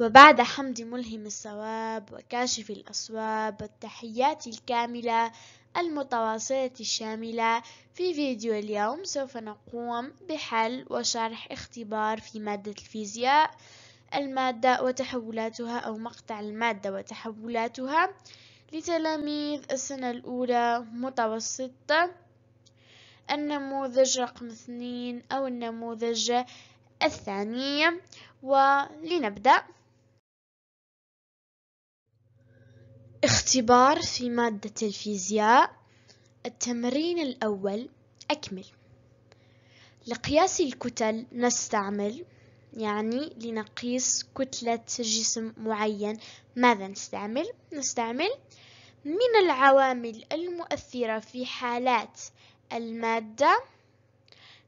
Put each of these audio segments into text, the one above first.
وبعد حمد ملهم الصواب وكاشف الأصواب والتحيات الكاملة المتواصلة الشاملة في فيديو اليوم سوف نقوم بحل وشرح اختبار في مادة الفيزياء المادة وتحولاتها أو مقطع المادة وتحولاتها لتلاميذ السنة الأولى متوسطة النموذج رقم اثنين أو النموذج الثانية ولنبدأ اختبار في مادة الفيزياء التمرين الأول أكمل لقياس الكتل نستعمل يعني لنقيس كتلة جسم معين ماذا نستعمل؟ نستعمل من العوامل المؤثرة في حالات المادة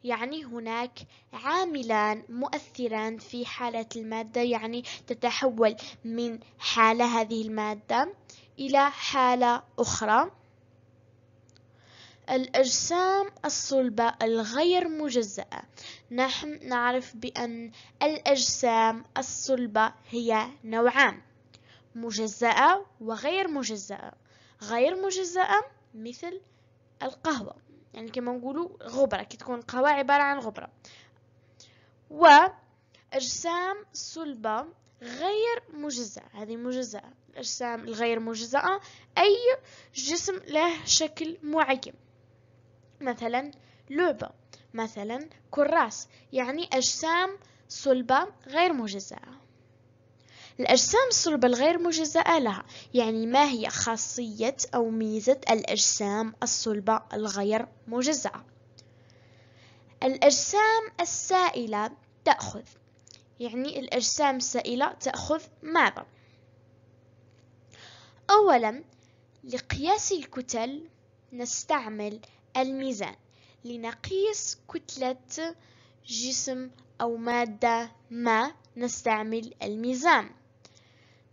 يعني هناك عاملان مؤثران في حالة المادة يعني تتحول من حالة هذه المادة إلى حالة أخرى الأجسام الصلبة الغير مجزأة نحن نعرف بأن الأجسام الصلبة هي نوعان مجزأة وغير مجزأة غير مجزأة مثل القهوة يعني كما نقولوا غبرة كي تكون القهوة عبارة عن غبرة و أجسام صلبة غير مجزأة هذه مجزأة الأجسام الغير مجزأة أي جسم له شكل معين مثلا لعبة مثلا كراس يعني أجسام صلبة غير مجزأة الأجسام الصلبة الغير مجزأة لها يعني ما هي خاصية أو ميزة الأجسام الصلبة الغير مجزأة الأجسام السائلة تأخذ يعني الأجسام السائلة تأخذ ماذا؟ أولا لقياس الكتل نستعمل الميزان لنقيس كتلة جسم أو مادة ما نستعمل الميزان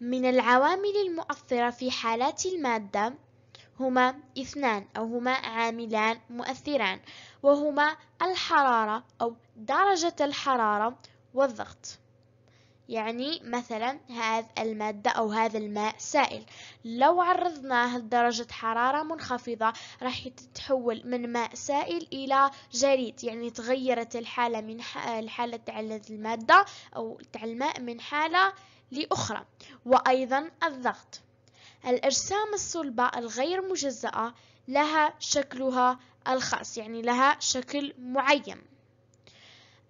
من العوامل المؤثرة في حالات المادة هما اثنان أو هما عاملان مؤثران وهما الحرارة أو درجة الحرارة والضغط يعني مثلا هذا المادة أو هذا الماء سائل لو عرضناه لدرجة حرارة منخفضة راح تتحول من ماء سائل إلى جريد يعني تغيرت الحالة من الحالة تعلد المادة أو تعلم الماء من حالة لأخرى وأيضا الضغط الأجسام الصلبة الغير مجزأة لها شكلها الخاص يعني لها شكل معين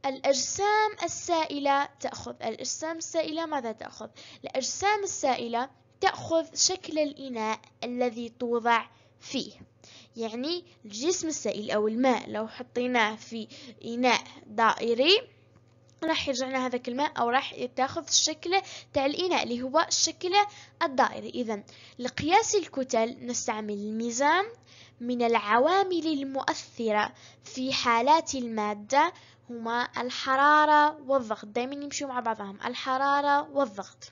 الأجسام السائلة تأخذ الأجسام السائلة ماذا تأخذ؟ الأجسام السائلة تأخذ شكل الإناء الذي توضع فيه يعني الجسم السائل أو الماء لو حطيناه في إناء دائري راح يرجع لنا هذاك الماء أو راح يتاخذ الشكل تاع الإناء اللي هو الشكل الدائري إذا لقياس الكتل نستعمل الميزان من العوامل المؤثرة في حالات المادة هما الحرارة والضغط دائما يمشوا مع بعضهم الحرارة والضغط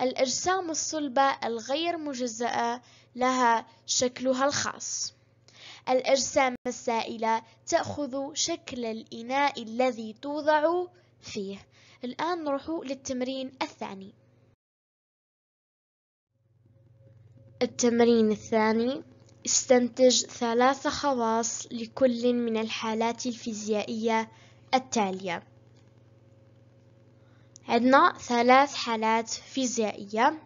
الأجسام الصلبة الغير مجزأة لها شكلها الخاص الأجسام السائلة تأخذ شكل الإناء الذي توضع فيه الآن نروح للتمرين الثاني التمرين الثاني استنتج ثلاث خواص لكل من الحالات الفيزيائية التالية عندنا ثلاث حالات فيزيائية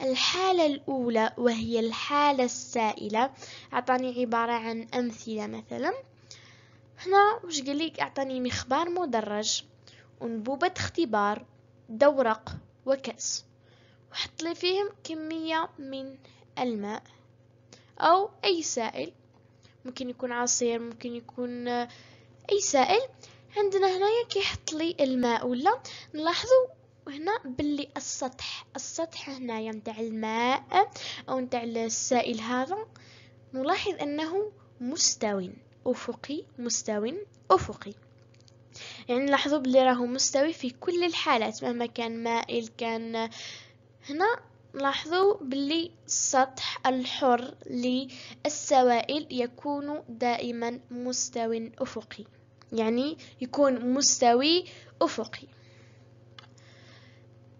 الحالة الأولى وهي الحالة السائلة أعطاني عبارة عن أمثلة مثلا هنا وش قليك أعطاني مخبار مدرج أنبوبة اختبار دورق وكأس وحط لي فيهم كمية من الماء أو أي سائل ممكن يكون عصير ممكن يكون أي سائل عندنا هنايا كيحط لي الماء ولا نلاحظوا هنا باللي السطح السطح هنايا نتاع الماء او نتاع السائل هذا نلاحظ انه مستوي افقي مستوي افقي يعني لاحظوا بلي راهو مستوي في كل الحالات مهما كان مائل كان هنا لاحظوا بلي السطح الحر للسوائل يكون دائما مستوي افقي يعني يكون مستوي افقي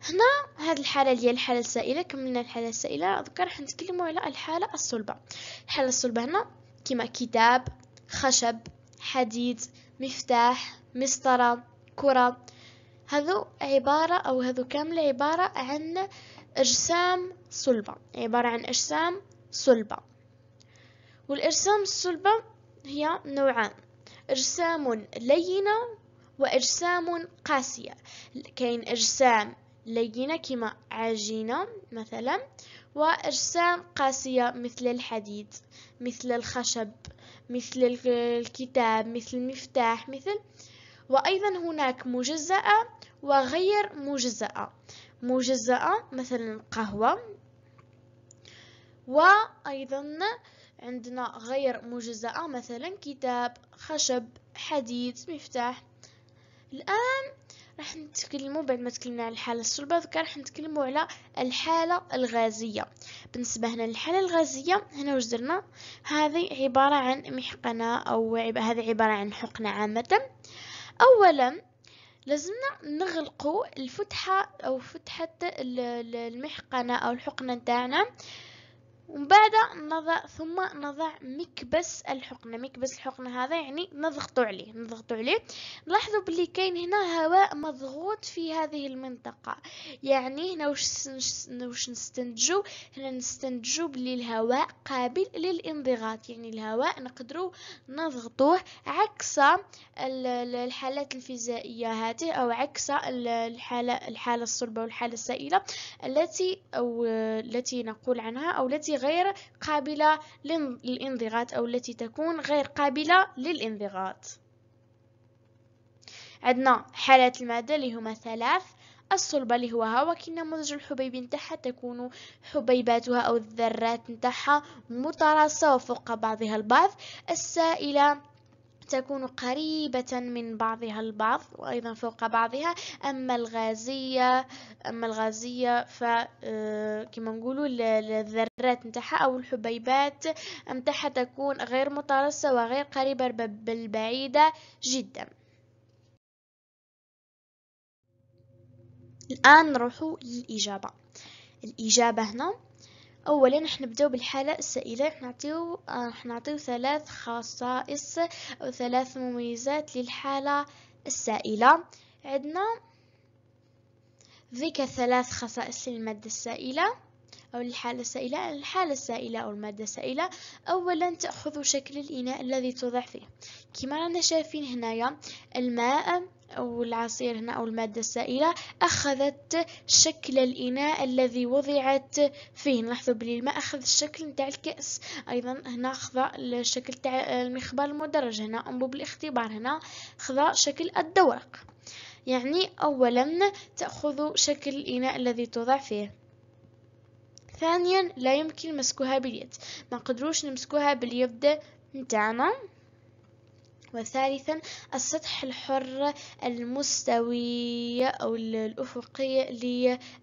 هنا هاد الحاله ديال هي الحاله السائله كملنا الحاله السائله ذكر راح نتكلموا على الحاله الصلبه الحاله الصلبه هنا كما كتاب خشب حديد مفتاح مسطرة كرة هذو عبارة أو هذو كامل عبارة عن أجسام صلبة عبارة عن أجسام صلبة والأجسام الصلبة هي نوعان أجسام لينة وأجسام قاسية كاين أجسام لينة كما عجينة مثلا وأجسام قاسية مثل الحديد مثل الخشب مثل الكتاب مثل المفتاح مثل وأيضا هناك مجزأة وغير مجزأة مجزأة مثلا قهوة وأيضا عندنا غير مجزأة مثلا كتاب خشب حديد مفتاح الآن راح نتكلموا بعد ما تكلمنا على الحالة الصلبة دوكا راح نتكلموا على الحالة الغازية بالنسبة هنا للحالة الغازية هنا واش درنا هذه عبارة عن محقنة أو عب... هذه عبارة عن حقنة عامة أولا لازمنا نغلقوا الفتحة أو فتحة المحقنة أو الحقنة تاعنا ومن بعد نضع ثم نضع مكبس الحقنة مكبس الحقنة هذا يعني نضغط عليه نضغط عليه نلاحظوا بلي كاين هنا هواء مضغوط في هذه المنطقة يعني هنا واش نستنتجو هنا نستنتجو بلي الهواء قابل للانضغاط يعني الهواء نقدرو نضغطوه عكس الحالات الفيزيائية هاته أو عكس الحالة الحالة الصلبة والحالة السائلة التي أو التي نقول عنها أو التي غير قابلة للانضغاط أو التي تكون غير قابلة للانضغاط عندنا حالات المادة اللي هما ثلاث الصلبة اللي هو هوا كي نموذج الحبيب نتاعها تكون حبيباتها أو الذرات نتاعها متراصة وفوق بعضها البعض السائلة تكون قريبة من بعضها البعض وأيضا فوق بعضها أما الغازية أما الغازية فكما آه، نقولوا الذرات نتاعها أو الحبيبات نتاعها تكون غير مترسة وغير قريبة بل بعيدة جدا الآن نروح للإجابة الإجابة هنا اولا راح نبداو بالحاله السائله راح نعطيو آه، راح نعطيو ثلاث خصائص او ثلاث مميزات للحاله السائله عندنا ذيك ثلاث خصائص للماده السائله أو الحالة السائلة الحالة السائلة أو المادة السائلة أولا تأخذ شكل الإناء الذي توضع فيه كما رانا شايفين هنايا الماء أو العصير هنا أو المادة السائلة أخذت شكل الإناء الذي وضعت فيه نلاحظوا بلي الماء أخذ الشكل نتاع الكأس أيضا هنا خذ الشكل تاع المخبار المدرج هنا أنبوب بالاختبار هنا خذ شكل الدورق يعني أولا تأخذ شكل الإناء الذي توضع فيه ثانيا لا يمكن مسكها باليد ما قدروش نمسكوها باليد نتاعنا وثالثا السطح الحر المستوي أو الافقي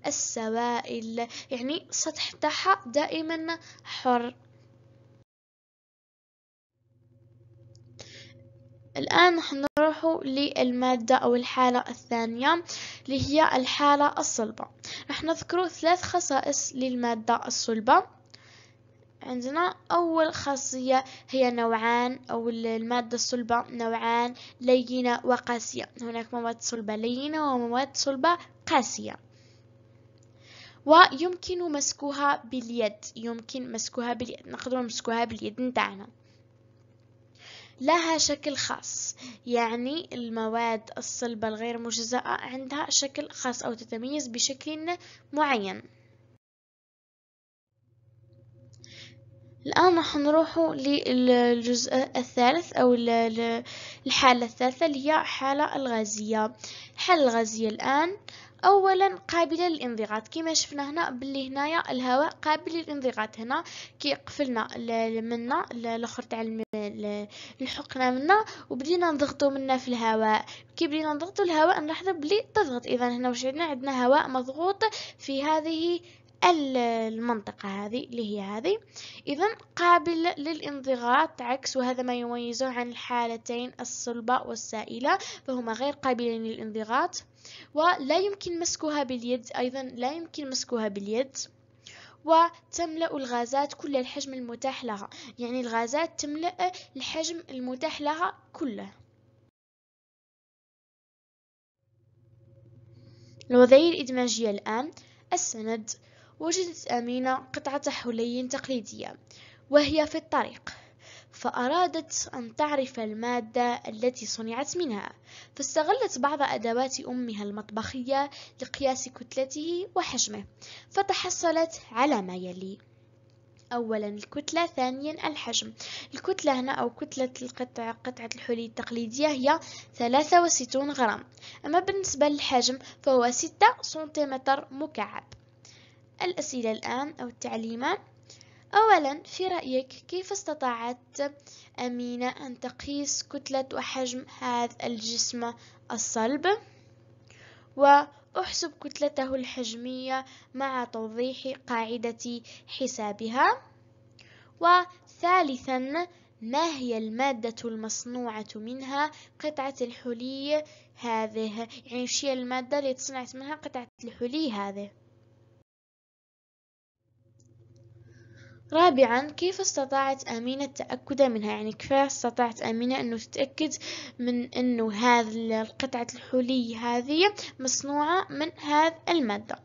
للسوائل يعني السطح تاعها دائما حر الآن نروح للمادة أو الحالة الثانية اللي هي الحالة الصلبة رح نذكر ثلاث خصائص للمادة الصلبة عندنا أول خاصية هي نوعان أو المادة الصلبة نوعان لينة وقاسية هناك مواد صلبة لينة ومواد صلبة قاسية ويمكن مسكها باليد يمكن مسكها باليد نقدر مسكها باليد نتاعنا لها شكل خاص يعني المواد الصلبة الغير مجزأة عندها شكل خاص أو تتميز بشكل معين الآن راح نروح للجزء الثالث أو الحالة الثالثة اللي هي الحالة الغازية الحالة الغازية الآن اولا قابله للانضغاط كما شفنا هنا باللي هنايا الهواء قابل للانضغاط هنا كيقفلنا منا الاخر تاع الحقنه منا وبدينا نضغطو منا في الهواء كي بدينا نضغطو الهواء نلاحظوا بلي تضغط اذا هنا واش عندنا عندنا هواء مضغوط في هذه المنطقة هذه اللي هي هذه إذا قابل للانضغاط عكس وهذا ما يميزه عن الحالتين الصلبة والسائلة فهما غير قابلين للانضغاط ولا يمكن مسكها باليد أيضا لا يمكن مسكها باليد وتملأ الغازات كل الحجم المتاح لها يعني الغازات تملأ الحجم المتاح لها كله الوضعية الإدماجية الآن السند وجدت أمينة قطعة حلي تقليدية وهي في الطريق فأرادت أن تعرف المادة التي صنعت منها فاستغلت بعض أدوات أمها المطبخية لقياس كتلته وحجمه فتحصلت على ما يلي أولا الكتلة ثانيا الحجم الكتلة هنا أو كتلة القطعة قطعة الحلي التقليدية هي 63 غرام أما بالنسبة للحجم فهو 6 سنتيمتر مكعب الأسئلة الآن أو التعليمة أولا في رأيك كيف استطاعت أمينة أن تقيس كتلة وحجم هذا الجسم الصلب؟ وأحسب كتلته الحجمية مع توضيح قاعدة حسابها وثالثا ما هي المادة المصنوعة منها قطعة الحلي هذه يعني شي المادة اللي تصنعت منها قطعة الحلي هذه رابعا كيف استطاعت أمينة التأكد منها يعني كيف استطاعت أمينة أنه تتأكد من أنه هذه القطعة الحلي هذه مصنوعة من هذا المادة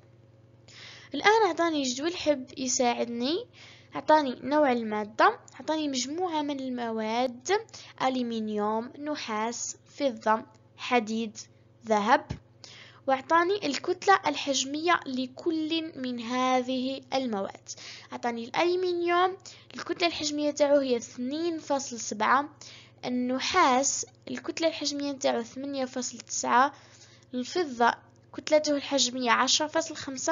الآن أعطاني جدول حب يساعدني أعطاني نوع المادة أعطاني مجموعة من المواد ألمنيوم نحاس فضة حديد ذهب واعطاني الكتلة الحجمية لكل من هذه المواد اعطاني الألمنيوم الكتلة الحجمية تاعو هي 2.7 النحاس الكتلة الحجمية تاعو 8.9 الفضة كتلته الحجمية 10.5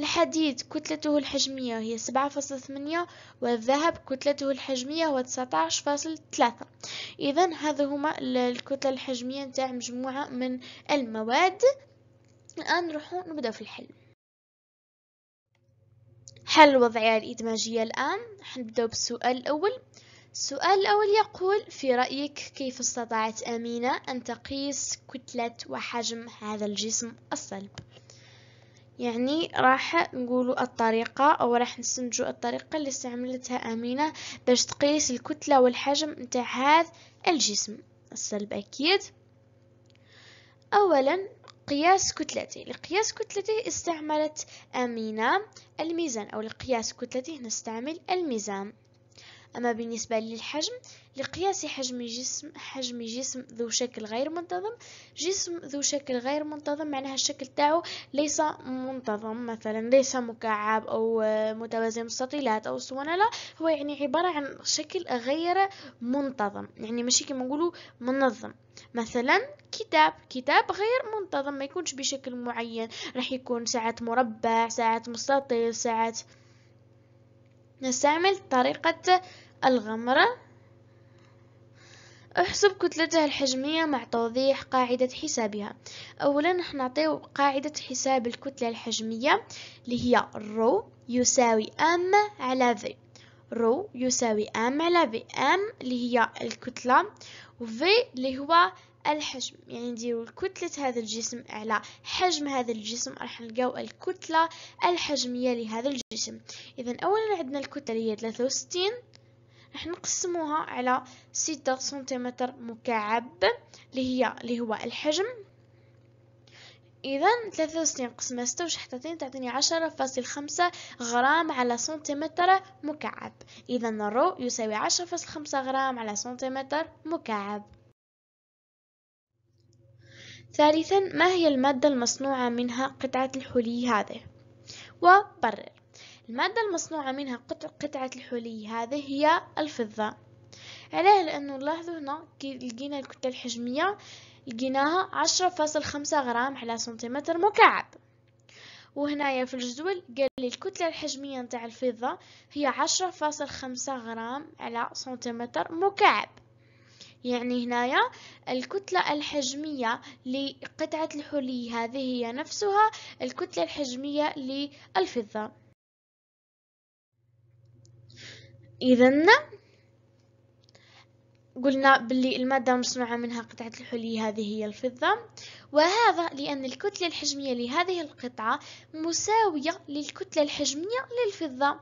الحديد كتلته الحجمية هي 7.8 والذهب كتلته الحجمية هو 19.3 إذا هذا هما الكتلة الحجمية تاع مجموعة من المواد الآن نروحو نبداو في الحل حل الوضعية الإدماجية الآن نبدأ بالسؤال الأول السؤال الأول يقول في رأيك كيف استطاعت أمينة أن تقيس كتلة وحجم هذا الجسم الصلب يعني راح نقولوا الطريقة أو راح نستنتجوا الطريقة اللي استعملتها أمينة باش تقيس الكتلة والحجم نتاع هذا الجسم الصلب أكيد أولا قياس كتلته لقياس كتلته استعملت أمينة الميزان أو لقياس كتلته نستعمل الميزان أما بالنسبة للحجم لقياس حجم جسم حجم جسم ذو شكل غير منتظم جسم ذو شكل غير منتظم معناها الشكل تاعو ليس منتظم مثلا ليس مكعب أو آه، متوازي مستطيلات أو اسطوانة لا هو يعني عبارة عن شكل غير منتظم يعني ماشي كما نقوله منظم مثلا كتاب كتاب غير منتظم ما يكونش بشكل معين راح يكون ساعات مربع ساعات مستطيل ساعات نستعمل طريقة الغمرة احسب كتلتها الحجمية مع توضيح قاعدة حسابها أولا نحن نعطيو قاعدة حساب الكتلة الحجمية اللي هي رو يساوي أم على في رو يساوي أم على في أم اللي هي الكتلة وفي اللي هو الحجم يعني نديرو كتلة هذا الجسم على حجم هذا الجسم راح نلقاو الكتلة الحجمية لهذا الجسم إذا أولا عندنا الكتلة اللي هي وستين راح نقسموها على ستة سنتيمتر مكعب اللي هي اللي هو الحجم إذا ثلاثة وستين قسمة ستة وش حتعطيني تعطيني عشرة فاصل خمسة غرام على سنتيمتر مكعب إذا الرو يساوي عشرة فاصل خمسة غرام على سنتيمتر مكعب ثالثا ما هي المادة المصنوعة منها قطعة الحلي هذه وبرر المادة المصنوعة منها قطعة الحلي هذه هي الفضة علاه لأنه لاحظوا هنا لقينا الكتلة الحجمية لقيناها عشرة فاصل خمسة غرام على سنتيمتر مكعب وهنايا في الجدول قال لي الكتلة الحجمية نتاع الفضة هي عشرة فاصل خمسة غرام على سنتيمتر مكعب يعني هنايا الكتلة الحجمية لقطعة الحلي هذه هي نفسها الكتلة الحجمية للفضة إذا قلنا باللي المادة المصنوعة منها قطعة الحلي هذه هي الفضة وهذا لأن الكتلة الحجمية لهذه القطعة مساوية للكتلة الحجمية للفضة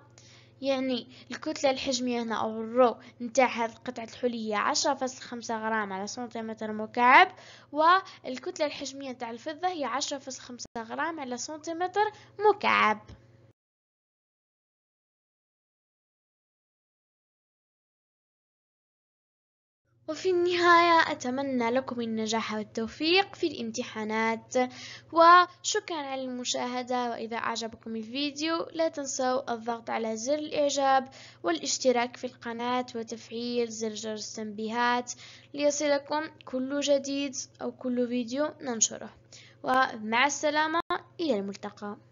يعني الكتلة الحجمية هنا أو الرو نتاع هذه القطعة الحلية عشرة فاصل خمسة غرام على سنتيمتر مكعب والكتلة الحجمية نتاع الفضة هي عشرة فاصل خمسة غرام على سنتيمتر مكعب وفي النهاية أتمنى لكم النجاح والتوفيق في الامتحانات وشكرا على المشاهدة وإذا أعجبكم الفيديو لا تنسوا الضغط على زر الإعجاب والاشتراك في القناة وتفعيل زر جرس التنبيهات ليصلكم كل جديد أو كل فيديو ننشره ومع السلامة إلى الملتقى